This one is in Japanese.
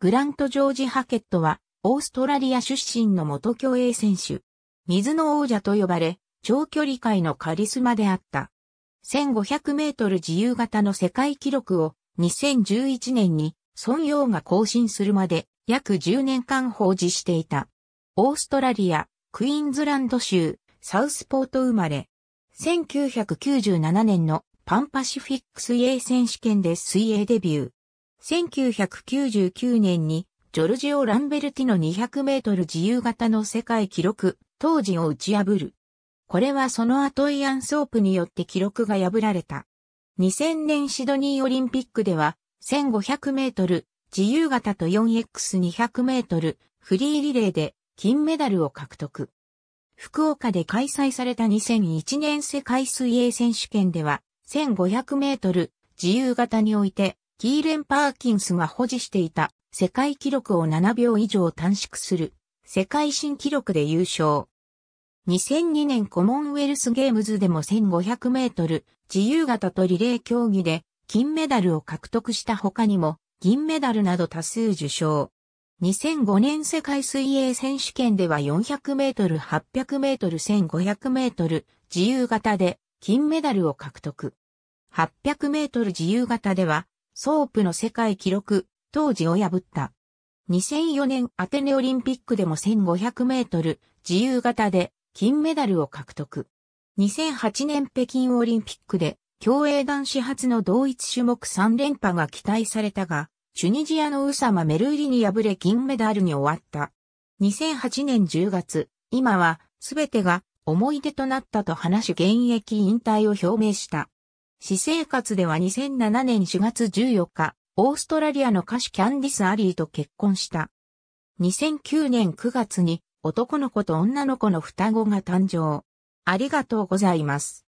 グラント・ジョージ・ハケットは、オーストラリア出身の元競泳選手。水の王者と呼ばれ、長距離界のカリスマであった。1500メートル自由形の世界記録を2011年に孫陽が更新するまで約10年間放置していた。オーストラリア、クイーンズランド州、サウスポート生まれ。1997年のパンパシフィック水泳選手権で水泳デビュー。1999年にジョルジオ・ランベルティの200メートル自由形の世界記録、当時を打ち破る。これはその後イアン・ソープによって記録が破られた。2000年シドニーオリンピックでは、1500メートル、自由形と 4x200 メートル、フリーリレーで金メダルを獲得。福岡で開催された2001年世界水泳選手権では、1500メートル、自由形において、キーレン・パーキンスが保持していた世界記録を7秒以上短縮する世界新記録で優勝。2002年コモンウェルスゲームズでも1500メートル自由形とリレー競技で金メダルを獲得した他にも銀メダルなど多数受賞。2005年世界水泳選手権では400メートル、800メートル、1500メートル自由形で金メダルを獲得。800メートル自由形ではソープの世界記録、当時を破った。2004年アテネオリンピックでも1500メートル自由形で金メダルを獲得。2008年北京オリンピックで競泳男子初の同一種目3連覇が期待されたが、チュニジアのウサマ・メルーリに敗れ銀メダルに終わった。2008年10月、今はすべてが思い出となったと話し現役引退を表明した。私生活では2007年4月14日、オーストラリアの歌手キャンディス・アリーと結婚した。2009年9月に男の子と女の子の双子が誕生。ありがとうございます。